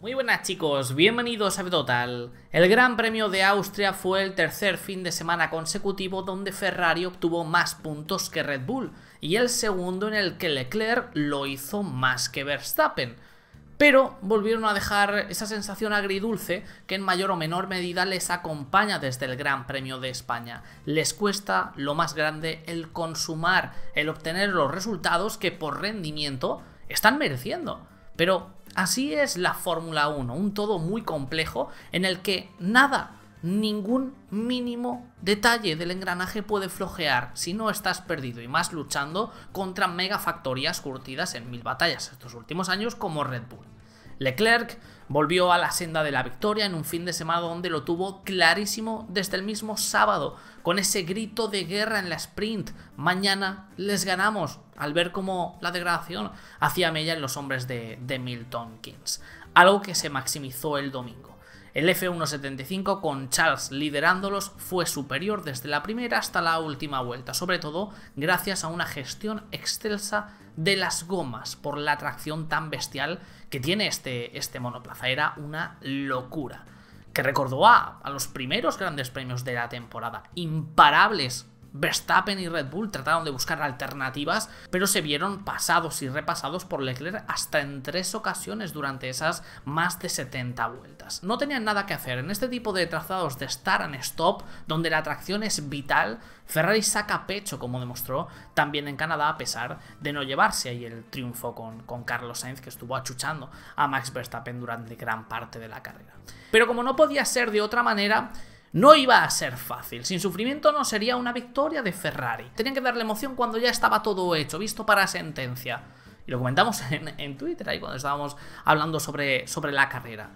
Muy buenas chicos, bienvenidos a Total. El Gran Premio de Austria fue el tercer fin de semana consecutivo donde Ferrari obtuvo más puntos que Red Bull y el segundo en el que Leclerc lo hizo más que Verstappen. Pero volvieron a dejar esa sensación agridulce que en mayor o menor medida les acompaña desde el Gran Premio de España. Les cuesta lo más grande el consumar, el obtener los resultados que por rendimiento están mereciendo. Pero Así es la Fórmula 1, un todo muy complejo en el que nada, ningún mínimo detalle del engranaje puede flojear si no estás perdido y más luchando contra megafactorías curtidas en mil batallas estos últimos años como Red Bull. Leclerc volvió a la senda de la victoria en un fin de semana donde lo tuvo clarísimo desde el mismo sábado, con ese grito de guerra en la sprint. Mañana les ganamos, al ver cómo la degradación hacía mella en los hombres de, Milton Keynes. Algo que se maximizó el domingo. El F175 con Charles liderándolos fue superior desde la primera hasta la última vuelta, sobre todo gracias a una gestión excelsa de las gomas por la tracción tan bestial que tiene este, este monoplaza. Era una locura. Que recordó a, a los primeros grandes premios de la temporada. Imparables Verstappen y Red Bull trataron de buscar alternativas, pero se vieron pasados y repasados por Leclerc hasta en tres ocasiones durante esas más de 70 vueltas. No tenían nada que hacer. En este tipo de trazados de start and stop, donde la atracción es vital, Ferrari saca pecho, como demostró también en Canadá, a pesar de no llevarse ahí el triunfo con, con Carlos Sainz, que estuvo achuchando a Max Verstappen durante gran parte de la carrera. Pero como no podía ser de otra manera, no iba a ser fácil, sin sufrimiento no sería una victoria de Ferrari. Tenían que darle emoción cuando ya estaba todo hecho, visto para sentencia. Y lo comentamos en, Twitter ahí cuando estábamos hablando sobre, sobre la carrera.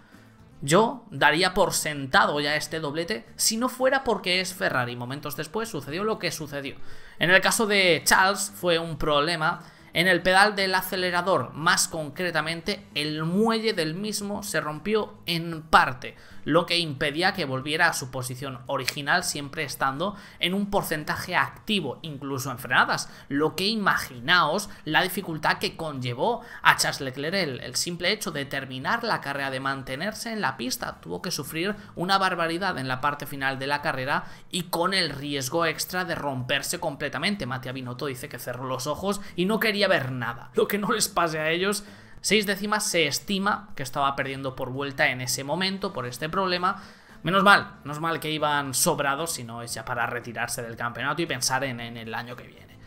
Yo daría por sentado ya este doblete si no fuera porque es Ferrari. Momentos después sucedió lo que sucedió. En el caso de Charles fue un problema en el pedal del acelerador, más concretamente el muelle del mismo se rompió en parte lo que impedía que volviera a su posición original siempre estando en un porcentaje activo, incluso en frenadas, lo que imaginaos la dificultad que conllevó a Charles Leclerc el, simple hecho de terminar la carrera, de mantenerse en la pista, tuvo que sufrir una barbaridad en la parte final de la carrera y con el riesgo extra de romperse completamente. Mattia Binotto dice que cerró los ojos y no quería ver nada. Lo que no les pase a ellos Seis décimas se estima que estaba perdiendo por vuelta en ese momento por este problema. Menos mal, es mal que iban sobrados, si no es ya para retirarse del campeonato y pensar en, el año que viene.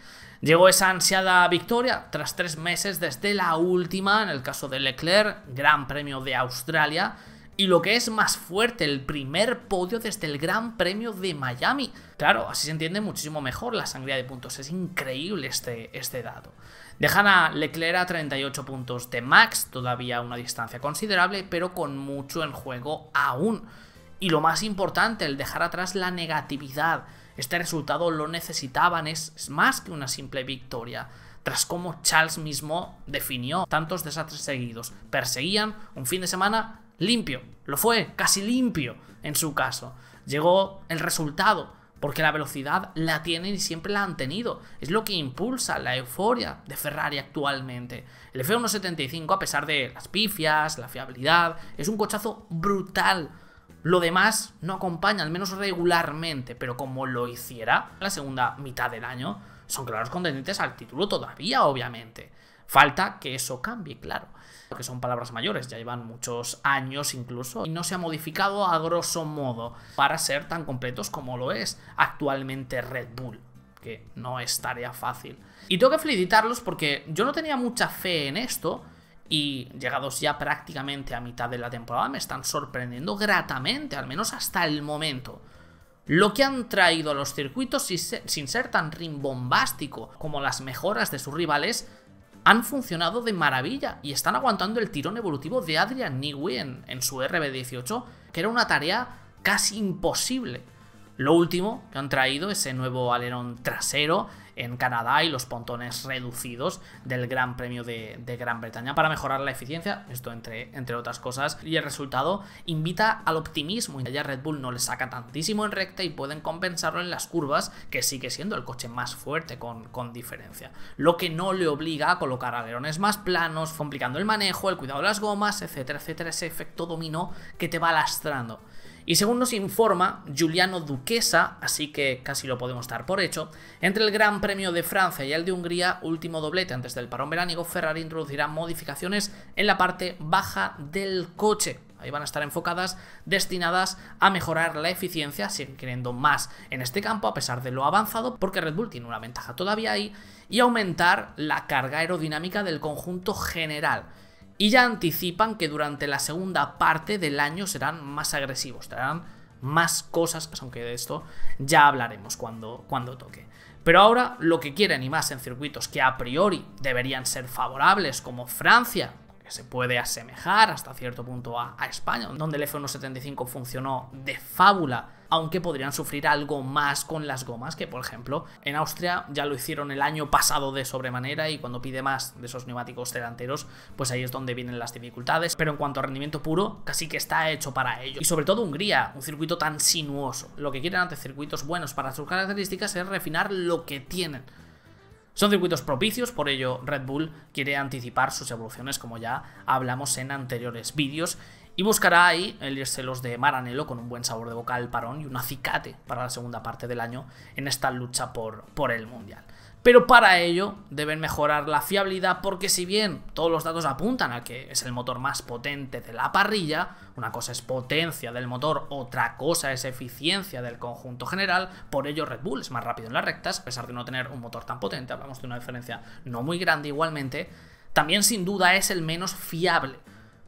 Llegó esa ansiada victoria tras tres meses desde la última, en el caso de Leclerc, Gran Premio de Australia, y lo que es más fuerte, el primer podio desde el Gran Premio de Miami. Claro, así se entiende muchísimo mejor la sangría de puntos. Es increíble este, este dato. Dejan a Leclerc a 38 puntos de Max, todavía una distancia considerable, pero con mucho en juego aún. Y lo más importante, el dejar atrás la negatividad. Este resultado lo necesitaban, es, más que una simple victoria tras como Charles mismo definió tantos desastres seguidos. Perseguían un fin de semana limpio, lo fue, casi limpio en su caso. Llegó el resultado, porque la velocidad la tienen y siempre la han tenido. Es lo que impulsa la euforia de Ferrari actualmente. El F175, a pesar de las pifias, la fiabilidad, es un cochazo brutal. Lo demás no acompaña, al menos regularmente, pero como lo hiciera la segunda mitad del año, son claros contendientes al título todavía, obviamente. Falta que eso cambie, claro. Que son palabras mayores, ya llevan muchos años incluso, y no se ha modificado a grosso modo para ser tan completos como lo es actualmente Red Bull que no es tarea fácil. Y tengo que felicitarlos porque yo no tenía mucha fe en esto y llegados ya prácticamente a mitad de la temporada me están sorprendiendo gratamente, al menos hasta el momento. Lo que han traído a los circuitos sin ser tan rimbombástico como las mejoras de sus rivales han funcionado de maravilla y están aguantando el tirón evolutivo de Adrian Newey en, su RB18, que era una tarea casi imposible. Lo último que han traído, ese nuevo alerón trasero, en Canadá y los pontones reducidos del Gran Premio de, Gran Bretaña para mejorar la eficiencia, esto entre, entre otras cosas, y el resultado invita al optimismo. y Ya Red Bull no le saca tantísimo en recta y pueden compensarlo en las curvas, que sigue siendo el coche más fuerte con, con diferencia. Lo que no le obliga a colocar alerones más planos, complicando el manejo, el cuidado de las gomas, etcétera, etcétera, ese efecto dominó que te va lastrando. Y según nos informa Giuliano Duquesa, así que casi lo podemos dar por hecho, entre el Gran Premio de Francia y el de Hungría, último doblete antes del parón veránico, Ferrari introducirá modificaciones en la parte baja del coche. Ahí van a estar enfocadas, destinadas a mejorar la eficiencia, siguen queriendo más en este campo a pesar de lo avanzado, porque Red Bull tiene una ventaja todavía ahí, y aumentar la carga aerodinámica del conjunto general y ya anticipan que durante la segunda parte del año serán más agresivos, traerán más cosas, pues, aunque de esto ya hablaremos cuando, cuando toque. Pero ahora lo que quieren y más en circuitos que a priori deberían ser favorables como Francia, se puede asemejar hasta cierto punto a, España, donde el F175 funcionó de fábula, aunque podrían sufrir algo más con las gomas, que por ejemplo en Austria ya lo hicieron el año pasado de sobremanera y cuando pide más de esos neumáticos delanteros, pues ahí es donde vienen las dificultades, pero en cuanto a rendimiento puro, casi que está hecho para ello. Y sobre todo Hungría, un circuito tan sinuoso. Lo que quieren ante circuitos buenos para sus características es refinar lo que tienen son circuitos propicios, por ello Red Bull quiere anticipar sus evoluciones como ya hablamos en anteriores vídeos y buscará ahí irse los de Maranello con un buen sabor de boca al parón y un acicate para la segunda parte del año en esta lucha por, por el Mundial. Pero para ello deben mejorar la fiabilidad porque si bien todos los datos apuntan a que es el motor más potente de la parrilla, una cosa es potencia del motor, otra cosa es eficiencia del conjunto general, por ello Red Bull es más rápido en las rectas, a pesar de no tener un motor tan potente, hablamos de una diferencia no muy grande igualmente, también sin duda es el menos fiable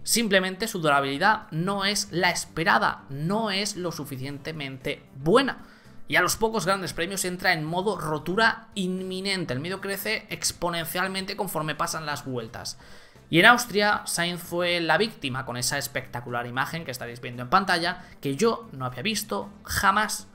Simplemente su durabilidad no es la esperada, no es lo suficientemente buena. Y a los pocos grandes premios entra en modo rotura inminente. El medio crece exponencialmente conforme pasan las vueltas. Y en Austria, Sainz fue la víctima con esa espectacular imagen que estaréis viendo en pantalla, que yo no había visto jamás,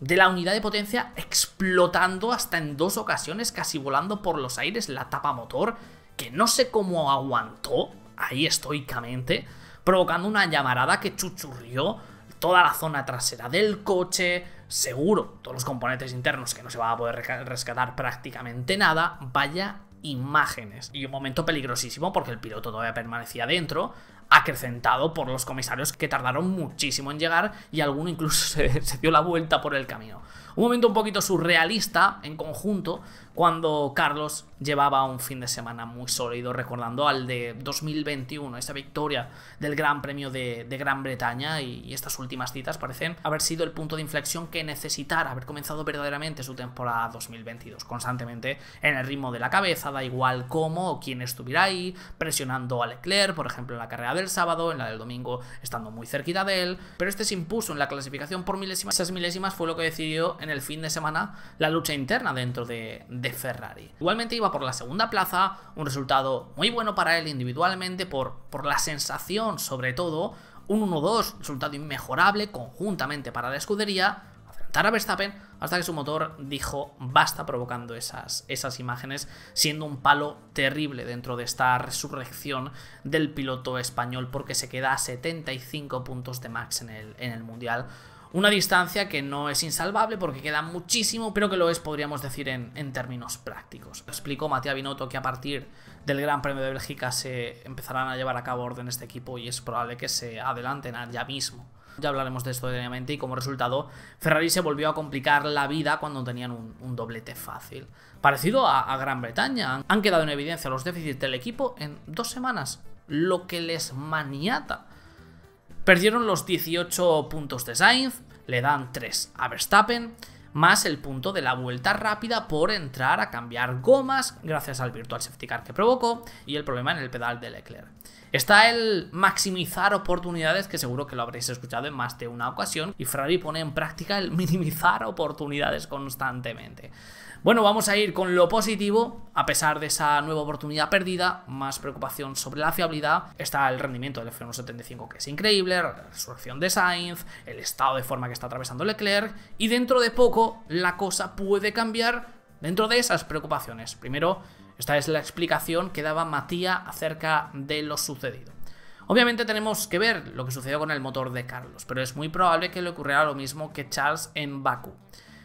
de la unidad de potencia explotando hasta en dos ocasiones, casi volando por los aires la tapa motor, que no sé cómo aguantó, ahí estoicamente, provocando una llamarada que chuchurrió toda la zona trasera del coche, seguro, todos los componentes internos que no se va a poder rescatar prácticamente nada, vaya imágenes. Y un momento peligrosísimo porque el piloto todavía permanecía dentro, acrecentado por los comisarios que tardaron muchísimo en llegar y alguno incluso se, se, dio la vuelta por el camino. Un momento un poquito surrealista en conjunto cuando Carlos llevaba un fin de semana muy sólido, recordando al de 2021, esa victoria del Gran Premio de, Gran Bretaña y, estas últimas citas parecen haber sido el punto de inflexión que necesitara, haber comenzado verdaderamente su temporada 2022, constantemente en el ritmo de la cabeza, da igual cómo o quién estuviera ahí, presionando a Leclerc, por ejemplo, en la carrera del sábado, en la del domingo, estando muy cerquita de él, pero este se impuso en la clasificación por milésimas, esas milésimas fue lo que decidió en el fin de semana la lucha interna dentro de Ferrari. Igualmente iba por la segunda plaza, un resultado muy bueno para él individualmente por, por la sensación sobre todo, un 1-2, resultado inmejorable conjuntamente para la escudería, Afrontar a Verstappen hasta que su motor dijo basta provocando esas, esas imágenes, siendo un palo terrible dentro de esta resurrección del piloto español porque se queda a 75 puntos de Max en el, en el Mundial una distancia que no es insalvable porque queda muchísimo, pero que lo es, podríamos decir, en, términos prácticos. Explicó Matías Binotto que a partir del Gran Premio de Bélgica se empezarán a llevar a cabo órdenes este equipo y es probable que se adelanten ya mismo. Ya hablaremos de esto detenidamente y como resultado Ferrari se volvió a complicar la vida cuando tenían un, doblete fácil. Parecido a, a, Gran Bretaña, han quedado en evidencia los déficits del equipo en dos semanas, lo que les maniata Perdieron los 18 puntos de Sainz, le dan 3 a Verstappen, más el punto de la vuelta rápida por entrar a cambiar gomas gracias al virtual safety car que provocó y el problema en el pedal de Leclerc. Está el maximizar oportunidades que seguro que lo habréis escuchado en más de una ocasión y Ferrari pone en práctica el minimizar oportunidades constantemente. Bueno, vamos a ir con lo positivo. A pesar de esa nueva oportunidad perdida, más preocupación sobre la fiabilidad, está el rendimiento del F175 que es increíble, la resurrección de Sainz, el estado de forma que está atravesando Leclerc y dentro de poco la cosa puede cambiar dentro de esas preocupaciones. Primero, esta es la explicación que daba Matías acerca de lo sucedido. Obviamente tenemos que ver lo que sucedió con el motor de Carlos, pero es muy probable que le ocurriera lo mismo que Charles en Baku.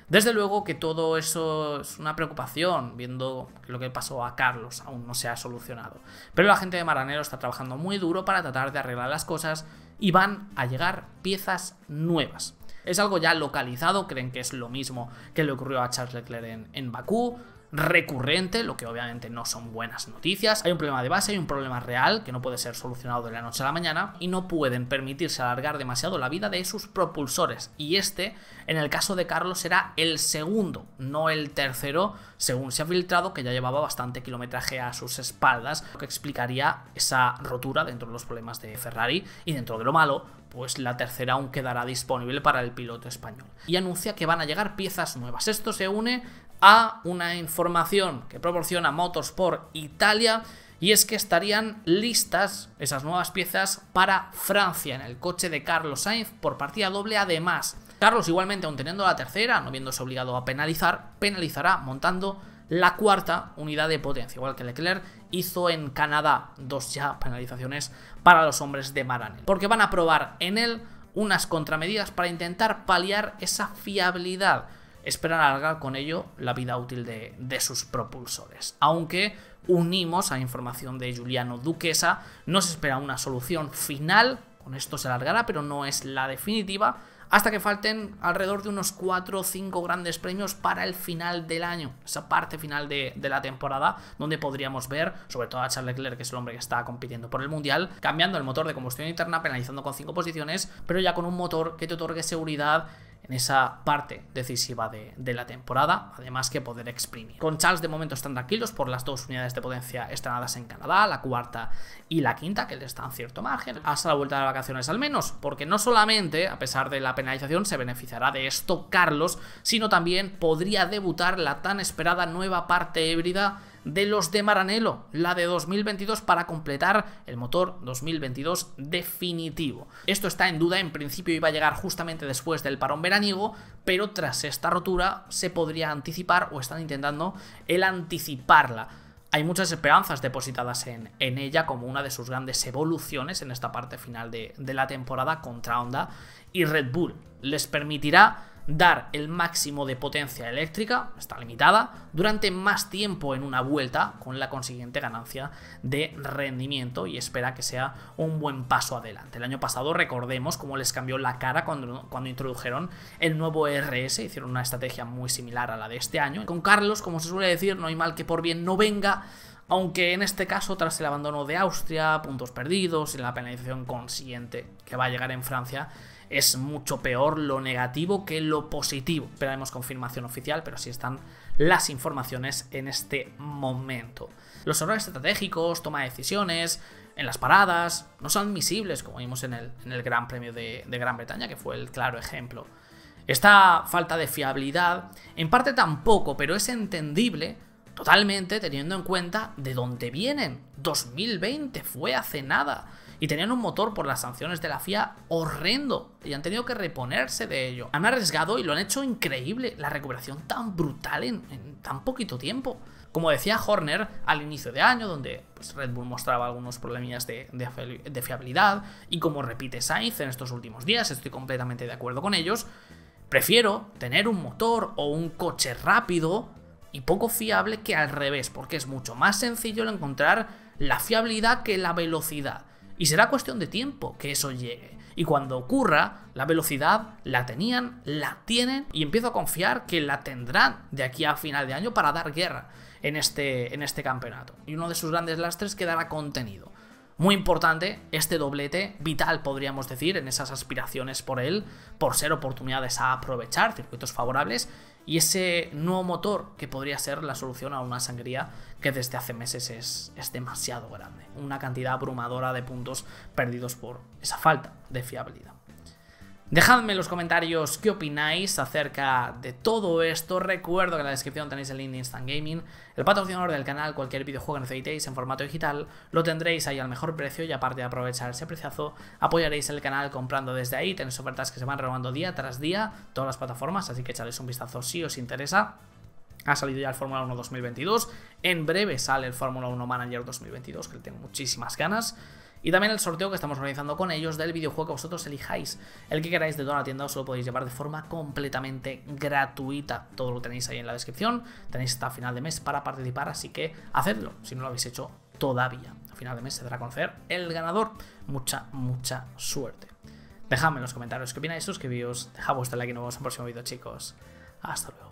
Desde luego que todo eso es una preocupación, viendo lo que pasó a Carlos aún no se ha solucionado. Pero la gente de Maranero está trabajando muy duro para tratar de arreglar las cosas y van a llegar piezas nuevas. Es algo ya localizado, creen que es lo mismo que le ocurrió a Charles Leclerc en, en Bakú, recurrente, lo que obviamente no son buenas noticias. Hay un problema de base, hay un problema real que no puede ser solucionado de la noche a la mañana y no pueden permitirse alargar demasiado la vida de sus propulsores. Y este, en el caso de Carlos, será el segundo, no el tercero, según se ha filtrado, que ya llevaba bastante kilometraje a sus espaldas, lo que explicaría esa rotura dentro de los problemas de Ferrari y dentro de lo malo, pues la tercera aún quedará disponible para el piloto español. Y anuncia que van a llegar piezas nuevas. Esto se une a una información que proporciona Motorsport Italia y es que estarían listas esas nuevas piezas para Francia en el coche de Carlos Sainz por partida doble además. Carlos igualmente aún teniendo la tercera, no viéndose obligado a penalizar, penalizará montando la cuarta unidad de potencia, igual que Leclerc hizo en Canadá dos ya penalizaciones para los hombres de Maranel, porque van a probar en él unas contramedidas para intentar paliar esa fiabilidad esperan alargar con ello la vida útil de, sus propulsores. Aunque unimos a información de Juliano Duquesa, no se espera una solución final, con esto se alargará, pero no es la definitiva, hasta que falten alrededor de unos 4 o 5 grandes premios para el final del año, esa parte final de, de, la temporada, donde podríamos ver, sobre todo a Charles Leclerc, que es el hombre que está compitiendo por el Mundial, cambiando el motor de combustión interna, penalizando con 5 posiciones, pero ya con un motor que te otorgue seguridad, en esa parte decisiva de, la temporada, además que poder exprimir. Con Charles de momento están tranquilos por las dos unidades de potencia estrenadas en Canadá, la cuarta y la quinta, que le están cierto margen, hasta la vuelta de vacaciones al menos, porque no solamente, a pesar de la penalización, se beneficiará de esto Carlos, sino también podría debutar la tan esperada nueva parte híbrida de los de Maranello, la de 2022 para completar el motor 2022 definitivo. Esto está en duda, en principio iba a llegar justamente después del parón veraniego, pero tras esta rotura se podría anticipar o están intentando el anticiparla hay muchas esperanzas depositadas en, ella como una de sus grandes evoluciones en esta parte final de, de la temporada contra Honda y Red Bull. Les permitirá dar el máximo de potencia eléctrica, está limitada, durante más tiempo en una vuelta con la consiguiente ganancia de rendimiento y espera que sea un buen paso adelante. El año pasado recordemos cómo les cambió la cara cuando, cuando introdujeron el nuevo RS, hicieron una estrategia muy similar a la de este año. Con Carlos, como se suele decir, no hay mal que por bien no venga, aunque en este caso tras el abandono de Austria, puntos perdidos y la penalización consiguiente que va a llegar en Francia, es mucho peor lo negativo que lo positivo. Esperaremos confirmación oficial, pero así están las informaciones en este momento. Los errores estratégicos, toma de decisiones, en las paradas, no son admisibles, como vimos en el, Gran Premio de, de Gran Bretaña, que fue el claro ejemplo. Esta falta de fiabilidad, en parte tampoco, pero es entendible totalmente teniendo en cuenta de dónde vienen. 2020 fue hace nada y tenían un motor por las sanciones de la FIA horrendo y han tenido que reponerse de ello. Han arriesgado y lo han hecho increíble, la recuperación tan brutal en, tan poquito tiempo. Como decía Horner al inicio de año, donde pues, Red Bull mostraba algunos problemillas de, de fiabilidad, y como repite Sainz en estos últimos días, estoy completamente de acuerdo con ellos, prefiero tener un motor o un coche rápido y poco fiable que al revés, porque es mucho más sencillo encontrar la fiabilidad que la velocidad. Y será cuestión de tiempo que eso llegue. Y cuando ocurra, la velocidad la tenían, la tienen y empiezo a confiar que la tendrán de aquí a final de año para dar guerra en este, en este campeonato. Y uno de sus grandes lastres quedará contenido. Muy importante este doblete, vital podríamos decir, en esas aspiraciones por él, por ser oportunidades a aprovechar, circuitos favorables, y ese nuevo motor que podría ser la solución a una sangría que desde hace meses es, es demasiado grande. Una cantidad abrumadora de puntos perdidos por esa falta de fiabilidad. Dejadme en los comentarios qué opináis acerca de todo esto. Recuerdo que en la descripción tenéis el link de Instant Gaming, el patrocinador del canal, cualquier videojuego que necesitéis en formato digital, lo tendréis ahí al mejor precio y aparte de aprovechar ese preciazo, apoyaréis el canal comprando desde ahí. Tenéis ofertas que se van renovando día tras día, todas las plataformas, así que echadles un vistazo si os interesa. Ha salido ya el Fórmula 1 2022, en breve sale el Fórmula 1 Manager 2022, que le tengo muchísimas ganas. Y también el sorteo que estamos organizando con ellos del videojuego que vosotros elijáis. El que queráis de toda la tienda os lo podéis llevar de forma completamente gratuita. Todo lo tenéis ahí en la descripción. Tenéis hasta final de mes para participar, así que hacedlo si no lo habéis hecho todavía. A final de mes se dará a conocer el ganador. Mucha, mucha suerte. Dejadme en los comentarios qué opináis, suscribíos, dejad vuestro like y nos vemos en el próximo vídeo, chicos. Hasta luego.